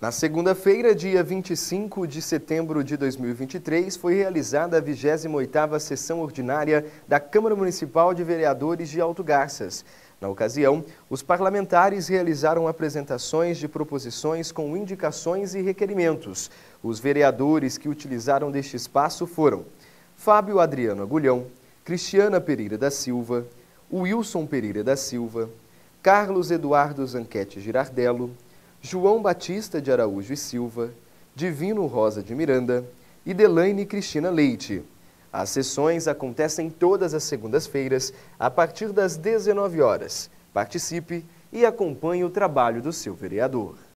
Na segunda-feira, dia 25 de setembro de 2023, foi realizada a 28ª sessão ordinária da Câmara Municipal de Vereadores de Alto Garças. Na ocasião, os parlamentares realizaram apresentações de proposições com indicações e requerimentos. Os vereadores que utilizaram deste espaço foram Fábio Adriano Agulhão, Cristiana Pereira da Silva, Wilson Pereira da Silva, Carlos Eduardo Zanquete Girardello, João Batista de Araújo e Silva, Divino Rosa de Miranda e Delaine Cristina Leite. As sessões acontecem todas as segundas-feiras, a partir das 19 horas. Participe e acompanhe o trabalho do seu vereador.